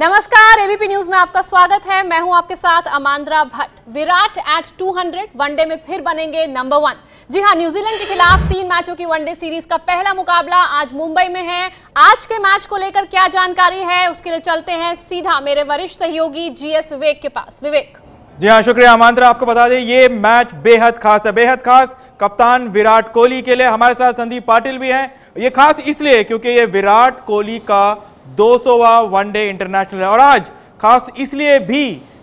नमस्कार ABP news में आपका स्वागत है मैं हूं आपके साथ अमांद्रा भट्ट विराट एट 200 वनडे में फिर बनेंगे नंबर वन जी हां न्यूजीलैंड के खिलाफ तीन मैचों की वनडे सीरीज का पहला मुकाबला आज मुंबई में है आज के मैच को लेकर क्या जानकारी है उसके लिए चलते हैं सीधा मेरे वरिष्ठ सहयोगी जीएस विवेक के पास विवेक जी हाँ शुक्रिया आमंत्रा आपको बता दें ये मैच बेहद खास है बेहद खास कप्तान विराट कोहली के लिए हमारे साथ संदीप पाटिल भी हैं ये खास इसलिए क्योंकि ये विराट कोहली का दो सौवा वनडे इंटरनेशनल है और आज खास इसलिए भी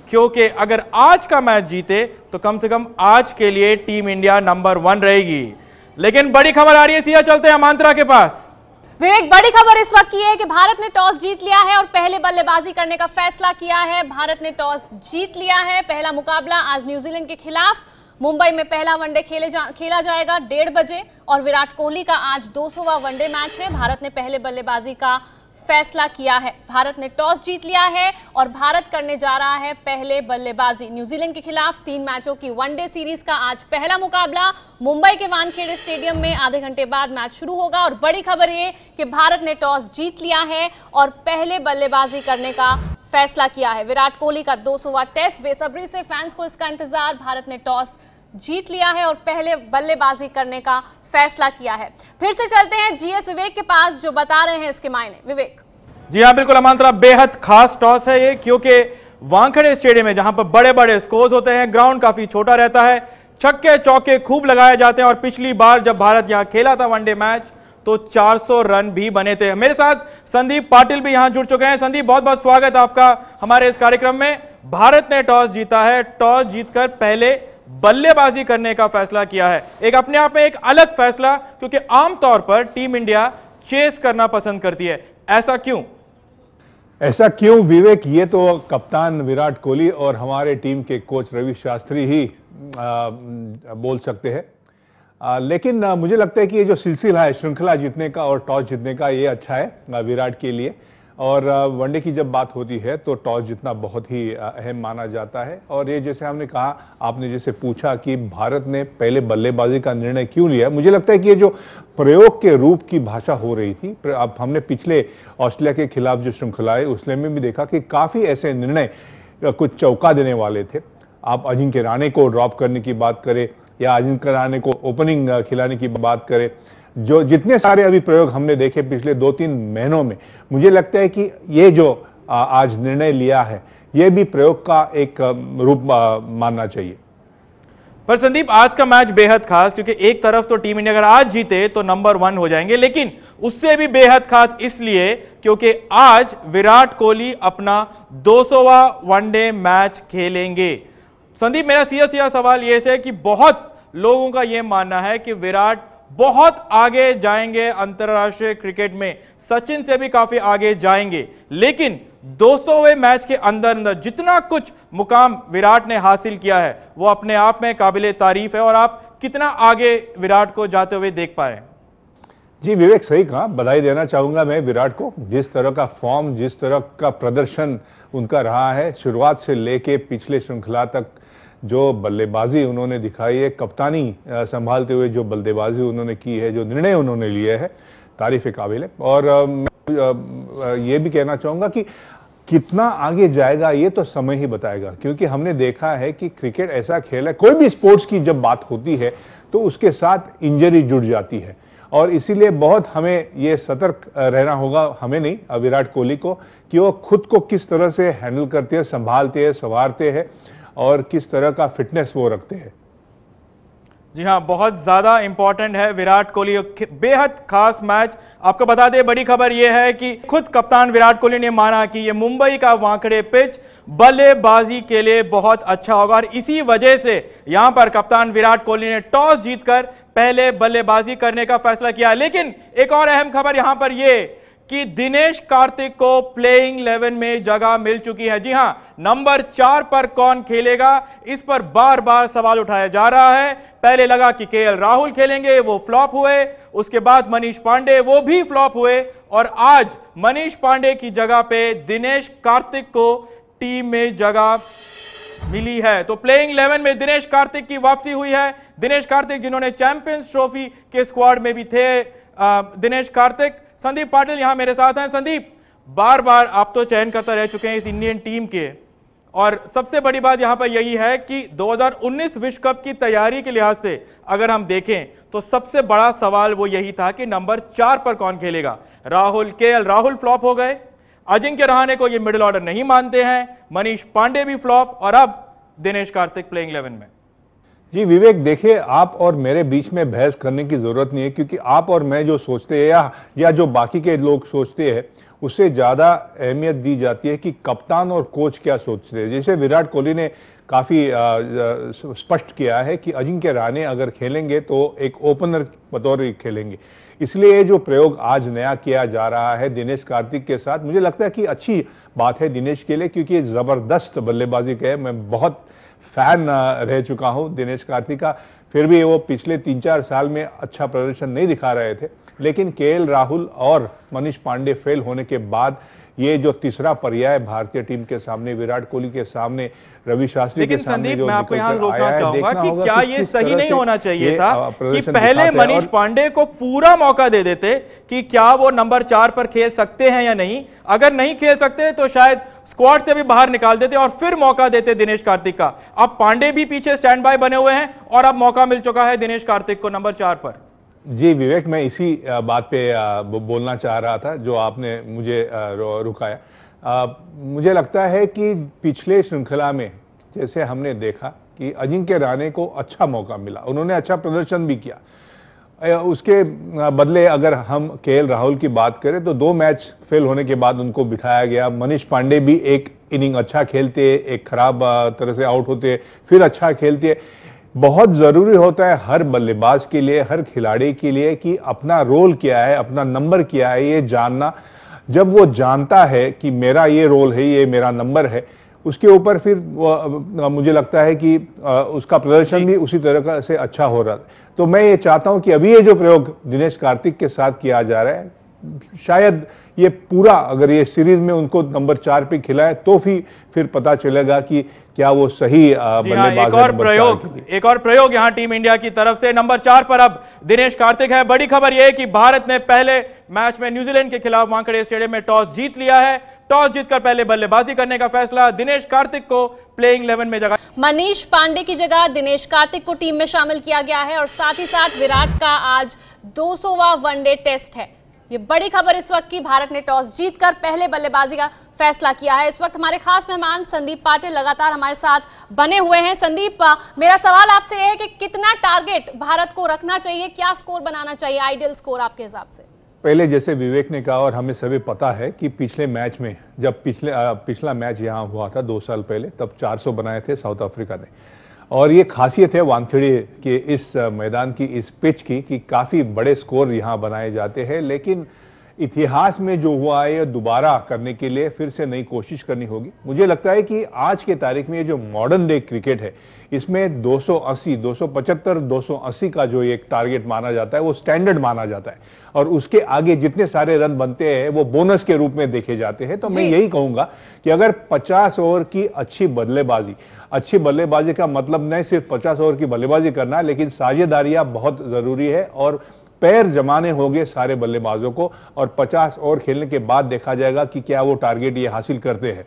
क्योंकि अगर आज का मैच जीते तो कम से कम आज के लिए टीम इंडिया नंबर वन रहेगी लेकिन बड़ी खबर आ रही है सीधा चलते हैं मांत्रा के पास विवेक बड़ी खबर इस वक्त की है कि भारत ने टॉस जीत लिया है और पहले बल्लेबाजी करने का फैसला किया है भारत ने टॉस जीत लिया है पहला मुकाबला आज न्यूजीलैंड के खिलाफ मुंबई में पहला वनडे खेले जा, खेला जाएगा डेढ़ बजे और विराट कोहली का आज 200वां वनडे मैच है भारत ने पहले बल्लेबाजी का फैसला किया है भारत ने टॉस जीत लिया है और भारत करने जा रहा है पहले बल्लेबाजी न्यूजीलैंड के खिलाफ तीन मैचों की वनडे सीरीज का आज पहला मुकाबला मुंबई के वानखेड़े स्टेडियम में आधे घंटे बाद मैच शुरू होगा और बड़ी खबर ये कि भारत ने टॉस जीत लिया है और पहले बल्लेबाजी करने का फैसला किया है विराट कोहली का दो टेस्ट बेसब्री से फैंस को इसका इंतजार भारत ने टॉस जीत लिया है और पहले बल्लेबाजी करने का फैसला किया है फिर से चलते हैं जीएस विवेक के पास जो बता रहे हैं इसके मायने विवेक जी हाँ बिल्कुल अमांतरा बेहद खास टॉस है ये क्योंकि वांखड़े स्टेडियम है जहां पर बड़े बड़े स्कोर होते हैं ग्राउंड काफी छोटा रहता है छक्के चौके खूब लगाए जाते हैं और पिछली बार जब भारत यहां खेला था वनडे मैच तो 400 रन भी बने थे मेरे साथ संदीप पाटिल भी यहां जुड़ चुके हैं संदीप बहुत बहुत स्वागत आपका हमारे इस कार्यक्रम में भारत ने टॉस जीता है टॉस जीतकर पहले बल्लेबाजी करने का फैसला किया है एक अपने आप में एक अलग फैसला क्योंकि आमतौर पर टीम इंडिया चेस करना पसंद करती है ऐसा क्यों ऐसा क्यों विवेक ये तो कप्तान विराट कोहली और हमारे टीम के कोच रवि शास्त्री ही आ, बोल सकते हैं लेकिन आ, मुझे लगता है कि ये जो सिलसिला है श्रृंखला जीतने का और टॉस जीतने का ये अच्छा है विराट के लिए और वनडे की जब बात होती है तो टॉस जितना बहुत ही अहम माना जाता है और ये जैसे हमने कहा आपने जैसे पूछा कि भारत ने पहले बल्लेबाजी का निर्णय क्यों लिया मुझे लगता है कि ये जो प्रयोग के रूप की भाषा हो रही थी अब हमने पिछले ऑस्ट्रेलिया के खिलाफ जो श्रृंखला है उसमें में भी देखा कि काफ़ी ऐसे निर्णय कुछ चौका देने वाले थे आप अजिंक्य राणे को ड्रॉप करने की बात करें या अजिंक्य राणे को ओपनिंग खिलाने की बात करें जो जितने सारे अभी प्रयोग हमने देखे पिछले दो तीन महीनों में मुझे लगता है कि ये जो आज निर्णय लिया है ये भी प्रयोग का एक रूप मानना चाहिए पर संदीप आज का मैच बेहद खास क्योंकि एक तरफ तो टीम इंडिया अगर आज जीते तो नंबर वन हो जाएंगे लेकिन उससे भी बेहद खास इसलिए क्योंकि आज विराट कोहली अपना 200वां वनडे मैच खेलेंगे संदीप मेरा सीधा सीधा सवाल यह है कि बहुत लोगों का यह मानना है कि विराट बहुत आगे जाएंगे अंतरराष्ट्रीय क्रिकेट में सचिन से भी काफी आगे जाएंगे लेकिन 200वें मैच के अंदर अंदर जितना कुछ मुकाम विराट ने हासिल किया है वो अपने आप में काबिल तारीफ है और आप कितना आगे विराट को जाते हुए देख पा रहे हैं जी विवेक सही कहा बधाई देना चाहूंगा मैं विराट को जिस तरह का फॉर्म जिस तरह का प्रदर्शन उनका रहा है शुरुआत से लेके पिछले श्रृंखला तक जो बल्लेबाजी उन्होंने दिखाई है कप्तानी संभालते हुए जो बल्लेबाजी उन्होंने की है जो निर्णय उन्होंने लिए है तारीफ काबिल है और ये भी कहना चाहूँगा कि कितना आगे जाएगा ये तो समय ही बताएगा क्योंकि हमने देखा है कि क्रिकेट ऐसा खेल है कोई भी स्पोर्ट्स की जब बात होती है तो उसके साथ इंजरी जुड़ जाती है और इसीलिए बहुत हमें ये सतर्क रहना होगा हमें नहीं विराट कोहली को कि वो खुद को किस तरह से हैंडल करते हैं संभालते हैं संवारते हैं और किस तरह का फिटनेस वो रखते हैं जी हाँ बहुत ज़्यादा इंपॉर्टेंट है विराट कोहली बेहद खास मैच आपको बता दें बड़ी खबर यह है कि खुद कप्तान विराट कोहली ने माना कि ये मुंबई का वांकड़े पिच बल्लेबाजी के लिए बहुत अच्छा होगा और इसी वजह से यहां पर कप्तान विराट कोहली ने टॉस जीतकर पहले बल्लेबाजी करने का फैसला किया लेकिन एक और अहम खबर यहां पर यह कि दिनेश कार्तिक को प्लेइंग 11 में जगह मिल चुकी है जी हां नंबर चार पर कौन खेलेगा इस पर बार बार सवाल उठाया जा रहा है पहले लगा कि केएल राहुल खेलेंगे वो फ्लॉप हुए उसके बाद मनीष पांडे वो भी फ्लॉप हुए और आज मनीष पांडे की जगह पे दिनेश कार्तिक को टीम में जगह मिली है तो प्लेइंग 11 में दिनेश कार्तिक की वापसी हुई है दिनेश कार्तिक जिन्होंने चैंपियंस ट्रॉफी के स्क्वाड में भी थे दिनेश कार्तिक संदीप पाटिल यहां मेरे साथ हैं संदीप बार बार आप तो चयन करते रह चुके हैं इस इंडियन टीम के और सबसे बड़ी बात यहां पर यही है कि 2019 विश्व कप की तैयारी के लिहाज से अगर हम देखें तो सबसे बड़ा सवाल वो यही था कि नंबर चार पर कौन खेलेगा राहुल के राहुल फ्लॉप हो गए अजिंक्य रहाने को ये मिडिल ऑर्डर नहीं मानते हैं मनीष पांडे भी फ्लॉप और अब दिनेश कार्तिक प्लेइंग इलेवन में जी विवेक देखिए आप और मेरे बीच में बहस करने की जरूरत नहीं है क्योंकि आप और मैं जो सोचते हैं या या जो बाकी के लोग सोचते हैं उससे ज्यादा अहमियत दी जाती है कि कप्तान और कोच क्या सोचते हैं जैसे विराट कोहली ने काफी स्पष्ट किया है कि अजिंक्य राणे अगर खेलेंगे तो एक ओपनर बतौर खेलेंगे इसलिए जो प्रयोग आज नया किया जा रहा है दिनेश कार्तिक के साथ मुझे लगता है कि अच्छी बात है दिनेश के लिए क्योंकि जबरदस्त बल्लेबाजी के मैं बहुत फैन रह चुका हूं दिनेश कार्तिक का फिर भी वो पिछले तीन चार साल में अच्छा प्रदर्शन नहीं दिखा रहे थे लेकिन के राहुल और मनीष पांडे फेल होने के बाद ये जो तीसरा पर्याय भारतीय टीम के सामने विराट कोहली के सामने रवि शास्त्री लेकिन संदीप मैं आपको यहाँ रोकना चाहूंगा कि क्या कि ये सही नहीं होना चाहिए था कि पहले मनीष पांडे को पूरा मौका दे देते कि क्या वो नंबर चार पर खेल सकते हैं या नहीं अगर नहीं खेल सकते तो शायद स्क्वाड से भी बाहर निकाल देते और फिर मौका देते दिनेश कार्तिक का अब पांडे भी पीछे स्टैंड बाय बने हुए हैं और अब मौका मिल चुका है दिनेश कार्तिक को नंबर चार पर जी विवेक मैं इसी बात पे बोलना चाह रहा था जो आपने मुझे रुकाया मुझे लगता है कि पिछले श्रृंखला में जैसे हमने देखा कि अजिंक्य राणे को अच्छा मौका मिला उन्होंने अच्छा प्रदर्शन भी किया उसके बदले अगर हम के राहुल की बात करें तो दो मैच फेल होने के बाद उनको बिठाया गया मनीष पांडे भी एक इनिंग अच्छा खेलते एक खराब तरह से आउट होते फिर अच्छा खेलते बहुत ज़रूरी होता है हर बल्लेबाज के लिए हर खिलाड़ी के लिए कि अपना रोल क्या है अपना नंबर क्या है ये जानना जब वो जानता है कि मेरा ये रोल है ये मेरा नंबर है उसके ऊपर फिर मुझे लगता है कि उसका प्रदर्शन भी उसी तरह का से अच्छा हो रहा है तो मैं ये चाहता हूं कि अभी ये जो प्रयोग दिनेश कार्तिक के साथ किया जा रहा है शायद ये पूरा अगर ये सीरीज में उनको नंबर चार पे खिलाए तो भी फिर पता चलेगा कि क्या वो सही हाँ, एक और प्रयोग एक और प्रयोग यहाँ टीम इंडिया की तरफ से नंबर चार पर अब दिनेश कार्तिक है बड़ी खबर यह कि भारत ने पहले मैच में न्यूजीलैंड के खिलाफ वांकड़े स्टेडियम में टॉस जीत लिया है टॉस जीतकर पहले बल्लेबाजी करने का फैसला दिनेश कार्तिक को प्लेइंग इलेवन में जगह मनीष पांडे की जगह दिनेश कार्तिक को टीम में शामिल किया गया है और साथ ही साथ विराट का आज 200वां वनडे टेस्ट है ये बड़ी खबर इस वक्त की भारत ने टॉस जीतकर पहले बल्लेबाजी का फैसला किया है इस वक्त हमारे खास मेहमान संदीप पाटिल लगातार हमारे साथ बने हुए हैं संदीप मेरा सवाल आपसे यह है कि कितना टारगेट भारत को रखना चाहिए क्या स्कोर बनाना चाहिए आइडियल स्कोर आपके हिसाब से पहले जैसे विवेक ने कहा और हमें सभी पता है कि पिछले मैच में जब पिछले पिछला मैच यहाँ हुआ था दो साल पहले तब 400 बनाए थे साउथ अफ्रीका ने और ये खासियत है वानखेड़े के इस मैदान की इस पिच की कि काफ़ी बड़े स्कोर यहाँ बनाए जाते हैं लेकिन इतिहास में जो हुआ है यह दोबारा करने के लिए फिर से नई कोशिश करनी होगी मुझे लगता है कि आज के तारीख में जो मॉडर्न डे क्रिकेट है इसमें 280, 275, 280 का जो एक टारगेट माना जाता है वो स्टैंडर्ड माना जाता है और उसके आगे जितने सारे रन बनते हैं वो बोनस के रूप में देखे जाते हैं तो मैं यही कहूंगा कि अगर 50 ओवर की अच्छी बल्लेबाजी अच्छी बल्लेबाजी का मतलब नहीं सिर्फ 50 ओवर की बल्लेबाजी करना है लेकिन साझेदारियां बहुत जरूरी है और पैर जमाने होंगे सारे बल्लेबाजों को और 50 ओवर खेलने के बाद देखा जाएगा कि क्या वो टारगेट ये हासिल करते हैं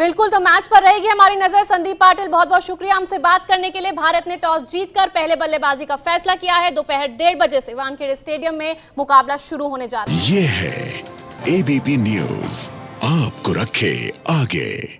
बिल्कुल तो मैच पर रहेगी हमारी नजर संदीप पाटिल बहुत बहुत शुक्रिया हमसे बात करने के लिए भारत ने टॉस जीतकर पहले बल्लेबाजी का फैसला किया है दोपहर डेढ़ बजे से वानखेड़े स्टेडियम में मुकाबला शुरू होने जा रहा है ये है एबीपी न्यूज आपको रखे आगे